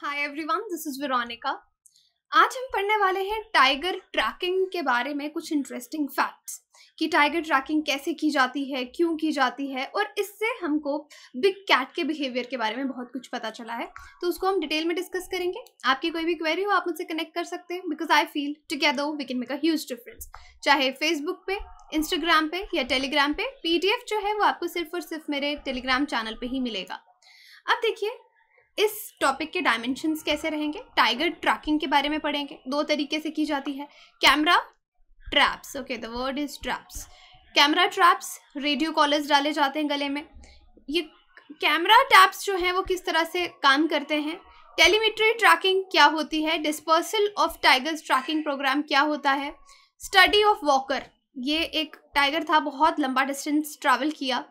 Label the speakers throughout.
Speaker 1: Hi everyone this is Veronica आज हम पढ़ने वाले हैं टाइगर ट्रैकिंग के बारे में कुछ इंटरेस्टिंग फैक्ट्स कि टाइगर ट्रैकिंग कैसे की जाती है क्यों की जाती है और इससे हमको बिग कैट के बिहेवियर के बारे में बहुत कुछ पता चला है तो उसको हम डिटेल में डिस्कस करेंगे आपकी कोई भी क्वेरी हो आप मुझसे कनेक्ट कर सकते हैं because I feel together we can make a huge difference चाहे फेसबुक पे इंस्टाग्राम पे या टेलीग्राम पे पीडीएफ जो है वो आपको सिर्फ और सिर्फ मेरे टेलीग्राम चैनल पे ही मिलेगा अब देखिए इस टॉपिक के डायमेंशंस कैसे रहेंगे टाइगर ट्रैकिंग के बारे में पढ़ेंगे दो तरीके से की जाती है camera traps okay the word is traps camera traps radio collars डाले जाते हैं गले में ये कैमरा टैप्स जो हैं वो किस तरह से काम करते हैं टेलीमेट्री ट्रैकिंग क्या होती है dispersal of tigers tracking programme क्या होता है स्टडी ऑफ वॉकर ये एक टाइगर था बहुत लंबा डिस्टेंस ट्रैवल किया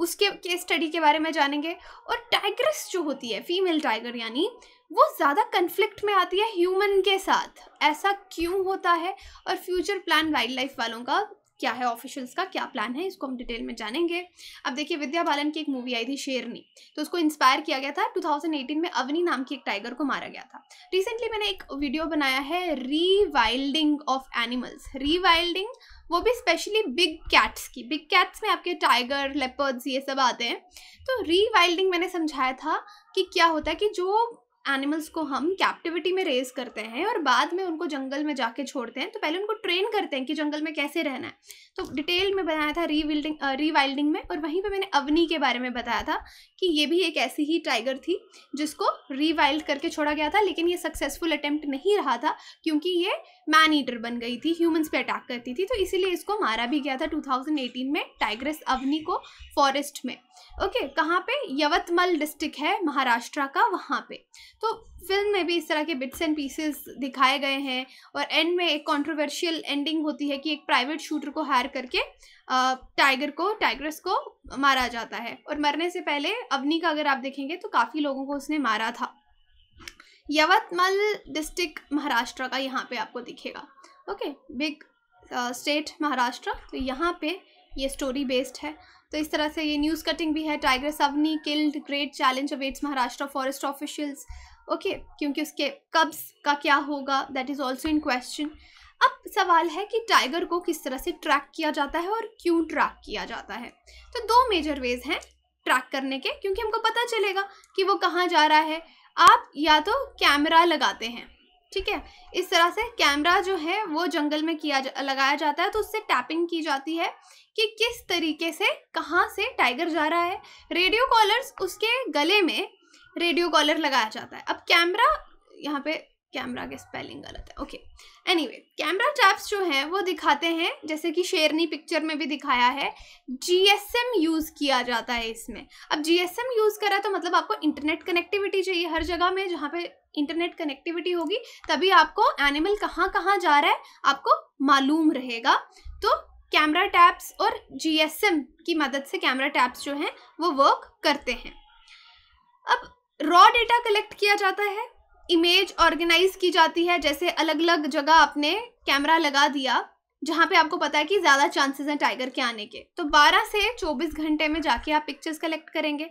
Speaker 1: उसके केस स्टडी के बारे में जानेंगे और टाइग्रेस जो होती है फीमेल टाइगर यानी वो ज़्यादा कन्फ्लिक्ट में आती है ह्यूमन के साथ ऐसा क्यों होता है और फ्यूचर प्लान वाइल्ड लाइफ वालों का क्या है ऑफिशियल्स का क्या प्लान है इसको हम डिटेल में जानेंगे अब देखिए विद्या बालन की एक मूवी आई थी शेरनी तो उसको इंस्पायर किया गया था 2018 में अवनी नाम की एक टाइगर को मारा गया था रिसेंटली मैंने एक वीडियो बनाया है रीवाइल्डिंग ऑफ एनिमल्स रीवाइल्डिंग वो भी स्पेशली बिग कैट्स की बिग कैट्स में आपके टाइगर लेपर्ड्स ये सब आते हैं तो रीवाइल्डिंग मैंने समझाया था कि क्या होता है कि जो एनिमल्स को हम कैप्टिविटी में रेज करते हैं और बाद में उनको जंगल में जाके छोड़ते हैं तो पहले उनको ट्रेन करते हैं कि जंगल में कैसे रहना है तो डिटेल में बताया था रीविल्डिंग रीवाइल्डिंग में और वहीं पे मैंने अवनी के बारे में बताया था कि ये भी एक ऐसी ही टाइगर थी जिसको रीवाइल्ड करके छोड़ा गया था लेकिन ये सक्सेसफुल अटैम्प्ट नहीं रहा था क्योंकि ये मैन ईटर बन गई थी ह्यूमन्स पर अटैक करती थी तो इसीलिए इसको मारा भी गया था टू में टाइग्रेस अवनी को फॉरेस्ट में ओके okay, कहाँ पे यवतमल डिस्ट्रिक्ट है महाराष्ट्र का वहाँ पे तो फिल्म में भी इस तरह के बिट्स एंड पीसेस दिखाए गए हैं और एंड में एक कंट्रोवर्शियल एंडिंग होती है कि एक प्राइवेट शूटर को हायर करके टाइगर को टाइग्रेस को मारा जाता है और मरने से पहले अवनी का अगर आप देखेंगे तो काफ़ी लोगों को उसने मारा था यवतमल डिस्ट्रिक्ट महाराष्ट्र का यहाँ पे आपको दिखेगा ओके बिग स्टेट महाराष्ट्र तो यहाँ पे ये स्टोरी बेस्ड है तो इस तरह से ये न्यूज़ कटिंग भी है टाइगर सवनी killed great challenge awaits Maharashtra forest officials okay okay, क्योंकि उसके कब्स का क्या होगा that is also in question अब सवाल है कि टाइगर को किस तरह से ट्रैक किया जाता है और क्यों ट्रैक किया जाता है तो दो मेजर वेज हैं ट्रैक करने के क्योंकि हमको पता चलेगा कि वो कहाँ जा रहा है आप या तो कैमरा लगाते हैं ठीक है इस तरह से कैमरा जो है वो जंगल में किया जा, लगाया जाता है तो उससे टैपिंग की जाती है कि किस तरीके से कहाँ से टाइगर जा रहा है रेडियो कॉलर्स उसके गले में रेडियो कॉलर लगाया जाता है अब कैमरा यहाँ पे कैमरा के स्पेलिंग गलत है okay anyway camera taps जो हैं वो दिखाते हैं जैसे कि शेरनी पिक्चर में भी दिखाया है जी एस एम यूज़ किया जाता है इसमें अब जी एस एम यूज़ करा तो मतलब आपको इंटरनेट कनेक्टिविटी चाहिए हर जगह में जहाँ पे इंटरनेट कनेक्टिविटी होगी तभी आपको एनिमल कहाँ कहाँ जा रहा है आपको मालूम रहेगा तो कैमरा टैप्स और जी एस एम की मदद से कैमरा टैप्स जो हैं वो वर्क करते हैं अब रॉ डेटा कलेक्ट किया जाता है इमेज ऑर्गेनाइज की जाती है जैसे अलग अलग जगह आपने कैमरा लगा दिया जहाँ पे आपको पता है कि ज़्यादा चांसेस हैं टाइगर के आने के तो 12 से 24 घंटे में जाके आप पिक्चर्स कलेक्ट करेंगे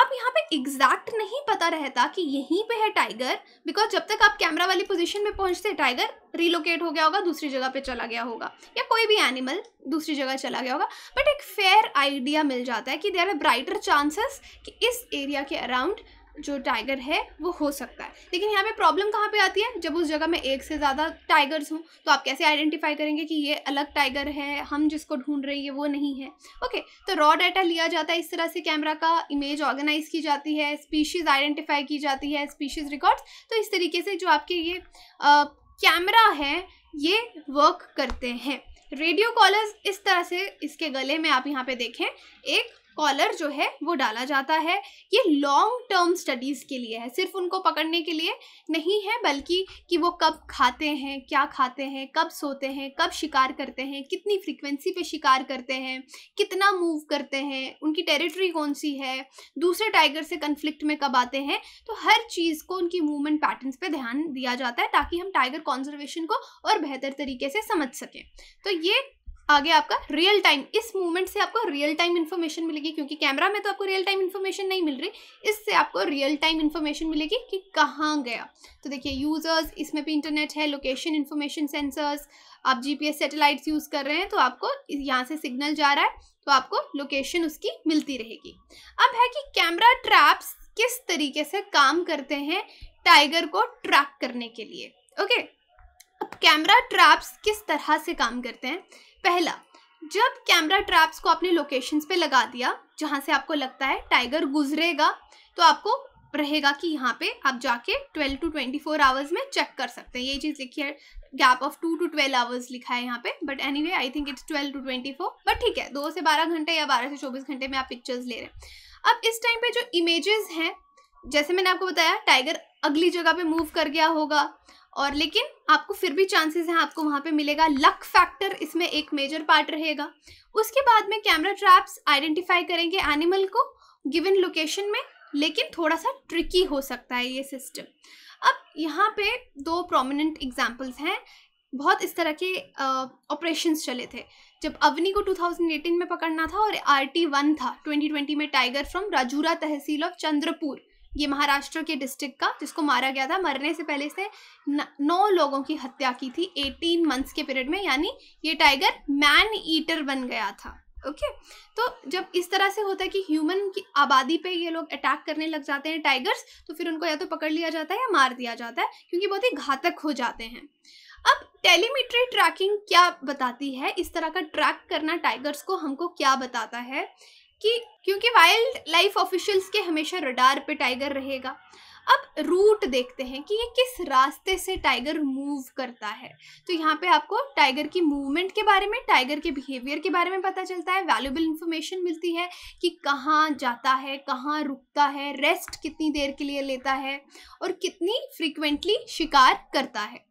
Speaker 1: अब यहाँ पे एग्जैक्ट नहीं पता रहता कि यहीं पे है टाइगर बिकॉज जब तक आप कैमरा वाली पोजीशन में पहुँचते टाइगर रिलोकेट हो गया होगा दूसरी जगह पे चला गया होगा या कोई भी एनिमल दूसरी जगह चला गया होगा बट एक फेयर आइडिया मिल जाता है कि देर आर ब्राइटर चांसेस कि इस एरिया के अराउंड जो टाइगर है वो हो सकता है लेकिन यहाँ पे प्रॉब्लम कहाँ पे आती है जब उस जगह में एक से ज़्यादा टाइगर्स हों तो आप कैसे आइडेंटिफाई करेंगे कि ये अलग टाइगर है हम जिसको ढूंढ रहे हैं वो नहीं है ओके तो रॉ डाटा लिया जाता है इस तरह से कैमरा का इमेज ऑर्गेनाइज की जाती है स्पीशीज़ आइडेंटिफाई की जाती है स्पीशीज़ रिकॉर्ड्स तो इस तरीके से जो आपके ये कैमरा है ये वर्क करते हैं रेडियो कॉलर्स इस तरह से इसके गले में आप यहाँ पे देखें एक कॉलर जो है वो डाला जाता है ये लॉन्ग टर्म स्टडीज़ के लिए है सिर्फ उनको पकड़ने के लिए नहीं है बल्कि कि वो कब खाते हैं क्या खाते हैं कब सोते हैं कब शिकार करते हैं कितनी फ्रिक्वेंसी पे शिकार करते हैं कितना मूव करते हैं उनकी टेरिटरी कौन सी है दूसरे टाइगर से कन्फ्लिक्ट में कब आते हैं तो हर चीज़ को उनकी मूवमेंट पैटर्न पर ध्यान दिया जाता है ताकि हम टाइगर कॉन्जर्वेशन को और बेहतर तरीके से समझ सकें तो ये आगे आपका रियल टाइम इस मूवमेंट से आपको रियल टाइम इन्फॉर्मेशन मिलेगी क्योंकि कैमरा में तो आपको रियल टाइम इन्फॉर्मेशन नहीं मिल रही इससे आपको रियल टाइम इन्फॉर्मेशन मिलेगी कि कहाँ गया तो देखिए यूज़र्स इसमें भी इंटरनेट है लोकेशन इन्फॉर्मेशन सेंसर्स आप जीपीएस सैटेलाइट्स यूज़ कर रहे हैं तो आपको यहाँ से सिग्नल जा रहा है तो आपको लोकेशन उसकी मिलती रहेगी अब है कि कैमरा ट्रैप्स किस तरीके से काम करते हैं टाइगर को ट्रैक करने के लिए ओके अब कैमरा ट्रैप्स किस तरह से काम करते हैं पहला जब कैमरा ट्रैप्स को आपने लोकेशंस पे लगा दिया जहाँ से आपको लगता है टाइगर गुजरेगा तो आपको रहेगा कि यहाँ पे आप जाके 12 टू 24 आवर्स में चेक कर सकते हैं ये चीज़ लिखी है gap of two to twelve hours लिखा है यहाँ पे but anyway I think it's twelve to twenty four but ठीक है दो से बारह घंटे या बारह से चौबीस घंटे में आप पिक्चर्स ले रहे हैं अब इस टाइम पे जो इमेजेस हैं जैसे मैंने आपको बताया टाइगर अगली जगह पे मूव कर गया होगा और लेकिन आपको फिर भी चांसेस हैं आपको वहाँ पे मिलेगा लक फैक्टर इसमें एक मेजर पार्ट रहेगा उसके बाद में कैमरा ट्रैप्स आइडेंटिफाई करेंगे एनिमल को गिवन लोकेशन में लेकिन थोड़ा सा ट्रिकी हो सकता है ये सिस्टम अब यहाँ पे दो प्रोमिनेंट एग्जाम्पल्स हैं बहुत इस तरह के ऑपरेशंस uh, चले थे जब अवनी को 2018 में पकड़ना था और आर टी वन था 2020 में tiger from Rajura tehsil of Chandrapur ये महाराष्ट्र के डिस्ट्रिक्ट का जिसको मारा गया था मरने से पहले से नौ लोगों की हत्या की थी एटीन मंथ्स के पीरियड में यानी ये टाइगर मैन ईटर बन गया था ओके okay. तो जब इस तरह से होता है कि ह्यूमन की आबादी पे ये लोग अटैक करने लग जाते हैं टाइगर्स तो फिर उनको या तो पकड़ लिया जाता है या मार दिया जाता है क्योंकि बहुत ही घातक हो जाते हैं अब टेलीमीट्री ट्रैकिंग क्या बताती है इस तरह का ट्रैक करना टाइगर्स को हमको क्या बताता है कि क्योंकि वाइल्ड लाइफ ऑफिशियल्स के हमेशा रडार पे टाइगर रहेगा अब रूट देखते हैं कि ये किस रास्ते से टाइगर मूव करता है तो यहाँ पे आपको टाइगर की मूवमेंट के बारे में टाइगर के बिहेवियर के बारे में पता चलता है वैल्यूबल इंफॉर्मेशन मिलती है कि कहाँ जाता है कहाँ रुकता है रेस्ट कितनी देर के लिए लेता है और कितनी फ्रिक्वेंटली शिकार करता है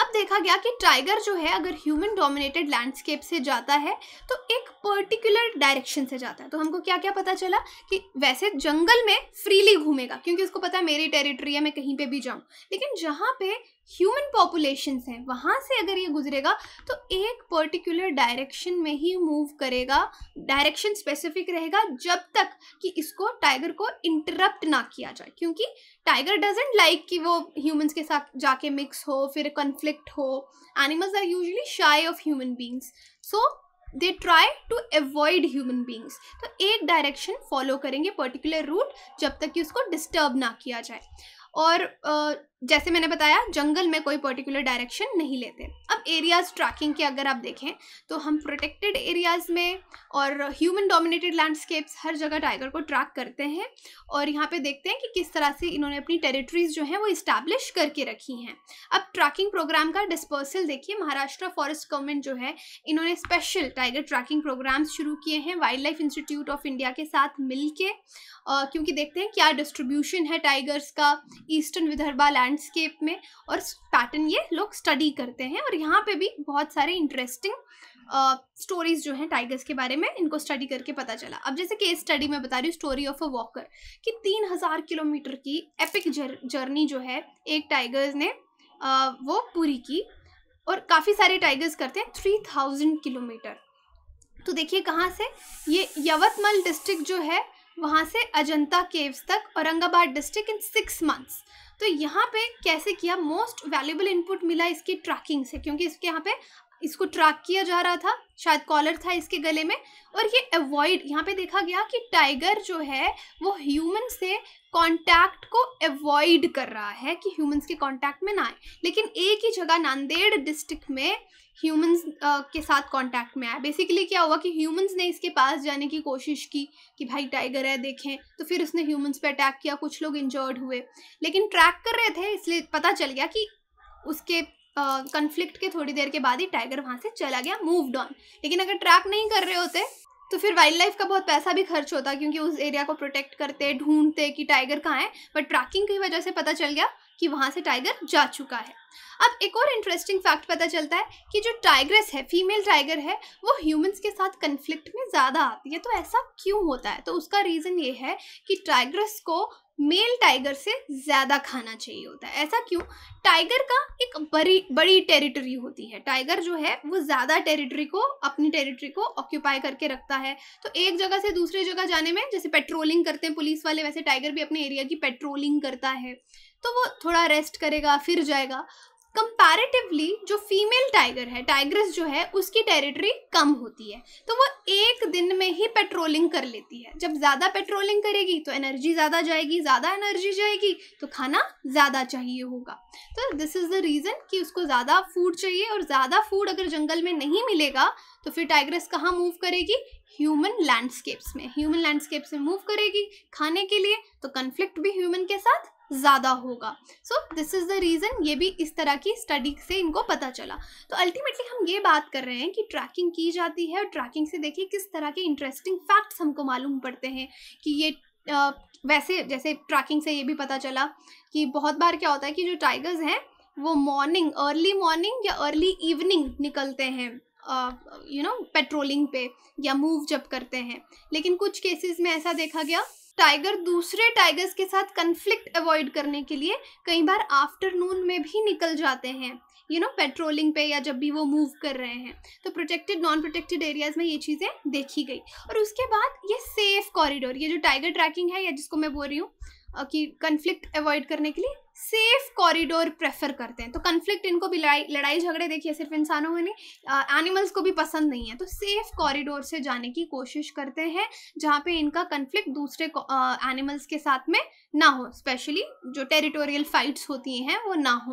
Speaker 1: अब देखा गया कि टाइगर जो है अगर ह्यूमन डोमिनेटेड लैंडस्केप से जाता है तो एक पर्टिकुलर डायरेक्शन से जाता है तो हमको क्या क्या पता चला कि वैसे जंगल में फ्रीली घूमेगा क्योंकि उसको पता है मेरी टेरिटरी है मैं कहीं पे भी जाऊँ लेकिन जहाँ पे ह्यूमन पॉपुलेशन हैं वहाँ से अगर ये गुजरेगा तो एक पर्टिकुलर डायरेक्शन में ही मूव करेगा डायरेक्शन स्पेसिफिक रहेगा जब तक कि इसको टाइगर को इंटरप्ट ना किया जाए क्योंकि टाइगर डजेंट लाइक कि वो ह्यूमंस के साथ जाके मिक्स हो फिर कन्फ्लिक्ट हो animals are usually shy of human beings so they try to avoid human beings तो एक डायरेक्शन फॉलो करेंगे पर्टिकुलर रूट जब तक कि उसको डिस्टर्ब ना किया जाए और जैसे मैंने बताया जंगल में कोई पर्टिकुलर डायरेक्शन नहीं लेते अब एरियाज ट्रैकिंग के अगर आप देखें तो हम प्रोटेक्टेड एरियाज में और ह्यूमन डोमिनेटेड लैंडस्केप्स हर जगह टाइगर को ट्रैक करते हैं और यहाँ पे देखते हैं कि किस तरह से इन्होंने अपनी टेरिटरीज जो हैं वो इस्टेब्लिश करके रखी हैं अब ट्रैकिंग प्रोग्राम का डिस्पर्सल देखिए महाराष्ट्र फॉरेस्ट गवर्नमेंट जो है इन्होंने स्पेशल टाइगर ट्रैकिंग प्रोग्राम्स शुरू किए हैं wildlife institute of India के साथ मिल के क्योंकि देखते हैं क्या डिस्ट्रीब्यूशन है टाइगर्स का ईस्टर्न विदर्भा लैंडस्केप में और पैटर्न ये लोग स्टडी करते हैं और यहाँ पे भी बहुत सारे इंटरेस्टिंग स्टोरीज uh, जो हैं टाइगर्स के बारे में इनको स्टडी करके पता चला अब जैसे केस स्टडी में बता रही हूँ स्टोरी ऑफ अ वॉकर कि तीन हज़ार किलोमीटर की एपिक जर, जर्नी जो है एक टाइगर्स ने uh, वो पूरी की और काफ़ी सारे टाइगर्स करते हैं थ्री थाउजेंड किलोमीटर तो देखिए कहाँ से ये यवतमल डिस्ट्रिक्ट जो है वहाँ से अजंता केव्स तक Aurangabad district in six months तो यहाँ पे कैसे किया मोस्ट वैल्यूबल इनपुट मिला इसकी ट्रैकिंग से क्योंकि इसके यहाँ पे इसको ट्रैक किया जा रहा था शायद कॉलर था इसके गले में और ये अवॉइड यहाँ पे देखा गया कि टाइगर जो है वो ह्यूमन से कॉन्टैक्ट को अवॉइड कर रहा है कि ह्यूमंस के कॉन्टैक्ट में ना आए लेकिन एक ही जगह नांदेड़ डिस्ट्रिक्ट में ह्यूमंस के साथ कॉन्टैक्ट में आया बेसिकली क्या हुआ कि ह्यूमंस ने इसके पास जाने की कोशिश की कि भाई टाइगर है देखें तो फिर उसने ह्यूमंस पे अटैक किया कुछ लोग इंजर्ड हुए लेकिन ट्रैक कर रहे थे इसलिए पता चल गया कि उसके कन्फ्लिक्ट के थोड़ी देर के बाद ही टाइगर वहाँ से चला गया मूव ऑन लेकिन अगर ट्रैक नहीं कर रहे होते तो फिर वाइल्ड लाइफ का बहुत पैसा भी खर्च होता क्योंकि उस एरिया को प्रोटेक्ट करते ढूंढते कि टाइगर कहाँ है बट ट्रैकिंग की वजह से पता चल गया कि वहाँ से टाइगर जा चुका है अब एक और इंटरेस्टिंग फैक्ट पता चलता है कि जो टाइग्रेस है फीमेल टाइगर है वो ह्यूमंस के साथ कन्फ्लिक्ट में ज़्यादा आती है तो ऐसा क्यों होता है तो उसका रीज़न ये है कि टाइग्रेस को मेल टाइगर से ज़्यादा खाना चाहिए होता है ऐसा क्यों टाइगर का एक बड़ी बड़ी टेरिटरी होती है टाइगर जो है वो ज़्यादा टेरिटरी को अपनी टेरिटरी को ऑक्यूपाई करके रखता है तो एक जगह से दूसरे जगह जाने में जैसे पेट्रोलिंग करते हैं पुलिस वाले वैसे टाइगर भी अपने एरिया की पेट्रोलिंग करता है तो वो थोड़ा रेस्ट करेगा फिर जाएगा कंपैरेटिवली जो फीमेल टाइगर है टाइग्रेस जो है उसकी टेरिटरी कम होती है तो वो एक दिन में ही पेट्रोलिंग कर लेती है जब ज़्यादा पेट्रोलिंग करेगी तो एनर्जी ज़्यादा जाएगी ज़्यादा एनर्जी जाएगी तो खाना ज़्यादा चाहिए होगा तो दिस इज़ द रीज़न कि उसको ज़्यादा फूड चाहिए और ज़्यादा फूड अगर जंगल में नहीं मिलेगा तो फिर टाइग्रेस कहाँ मूव करेगी ह्यूमन लैंडस्केप्स में ह्यूमन लैंडस्केप्स में मूव करेगी खाने के लिए तो कन्फ्लिक्ट भी ह्यूमन के साथ ज़्यादा होगा so this is the reason ये भी इस तरह की स्टडी से इनको पता चला तो अल्टीमेटली हम ये बात कर रहे हैं कि ट्रैकिंग की जाती है और ट्रैकिंग से देखिए किस तरह के इंटरेस्टिंग फैक्ट्स हमको मालूम पड़ते हैं कि ये आ, वैसे जैसे ट्रैकिंग से ये भी पता चला कि बहुत बार क्या होता है कि जो टाइगर्स हैं वो मॉर्निंग अर्ली मॉर्निंग या अर्ली इवनिंग निकलते हैं यू नो पेट्रोलिंग पे या मूव जब करते हैं लेकिन कुछ केसेस में ऐसा देखा गया टाइगर दूसरे टाइगर्स के साथ कन्फ्लिक्ट अवॉइड करने के लिए कई बार आफ्टरनून में भी निकल जाते हैं यू नो पेट्रोलिंग पे या जब भी वो मूव कर रहे हैं तो प्रोटेक्टेड नॉन प्रोटेक्टेड एरियाज में ये चीज़ें देखी गई और उसके बाद ये सेफ कॉरिडोर ये जो टाइगर ट्रैकिंग है या जिसको मैं बोल रही हूँ कि कन्फ्लिक्ट अवॉइड करने के लिए सेफ कॉरिडोर प्रेफर करते हैं तो कन्फ्लिक्ट इनको भी लड़ाई लड़ाई झगड़े देखिए सिर्फ इंसानों में नहीं एनिमल्स को भी पसंद नहीं है तो सेफ कॉरिडोर से जाने की कोशिश करते हैं जहाँ पे इनका कन्फ्लिक्ट दूसरे एनिमल्स के साथ में ना हो स्पेशली जो टेरिटोरियल फाइट्स होती हैं वो ना हो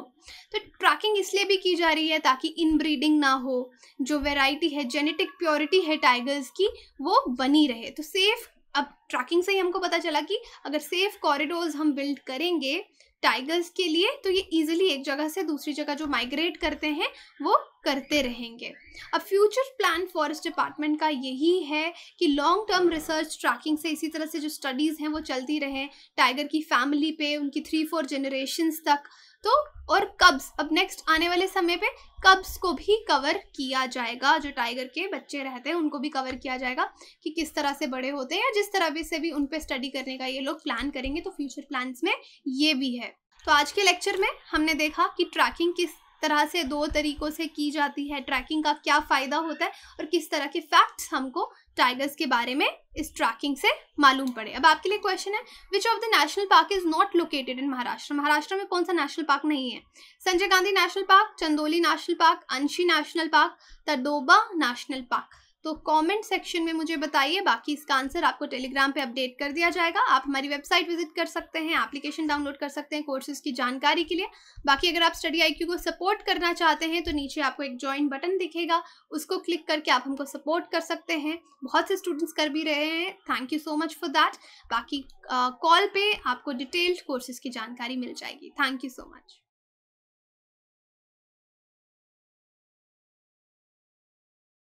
Speaker 1: तो ट्रैकिंग इसलिए भी की जा रही है ताकि इनब्रीडिंग ना हो जो वेराइटी है जेनेटिक प्योरिटी है टाइगर्स की वो बनी रहे तो सेफ अब ट्रैकिंग से ही हमको पता चला कि अगर सेफ कॉरिडोर्स हम बिल्ड करेंगे टाइगर्स के लिए तो ये इजीली एक जगह से दूसरी जगह जो माइग्रेट करते हैं वो करते रहेंगे अब फ्यूचर प्लान फॉरेस्ट डिपार्टमेंट का यही है कि लॉन्ग टर्म रिसर्च ट्रैकिंग से इसी तरह से जो स्टडीज़ हैं वो चलती रहें टाइगर की फैमिली पे उनकी थ्री फोर जनरेशन्स तक तो और कब्स अब नेक्स्ट आने वाले समय पे कब्स को भी कवर किया जाएगा जो टाइगर के बच्चे रहते हैं उनको भी कवर किया जाएगा कि किस तरह से बड़े होते हैं या जिस तरह भी से भी उन पर स्टडी करने का ये लोग प्लान करेंगे तो फ्यूचर प्लान्स में ये भी है तो आज के लेक्चर में हमने देखा कि ट्रैकिंग किस तरह से दो तरीकों से की जाती है ट्रैकिंग का क्या फ़ायदा होता है और किस तरह के फैक्ट्स हमको टाइगर्स के बारे में इस ट्रैकिंग से मालूम पड़े अब आपके लिए क्वेश्चन है which of the national park is not located in Maharashtra Maharashtra में कौन सा नेशनल पार्क नहीं है Sanjay Gandhi national park Chandoli national park Anshi national park Tadoba national park तो कमेंट सेक्शन में मुझे बताइए बाकी इसका आंसर आपको टेलीग्राम पे अपडेट कर दिया जाएगा आप हमारी वेबसाइट विजिट कर सकते हैं एप्लीकेशन डाउनलोड कर सकते हैं कोर्सेज की जानकारी के लिए बाकी अगर आप स्टडी आई को सपोर्ट करना चाहते हैं तो नीचे आपको एक ज्वाइन बटन दिखेगा उसको क्लिक करके आप हमको सपोर्ट कर सकते हैं बहुत से स्टूडेंट्स कर भी रहे हैं thank you so much for that बाकी कॉल पे आपको डिटेल्ड कोर्सेज की जानकारी मिल जाएगी थैंक यू सो मच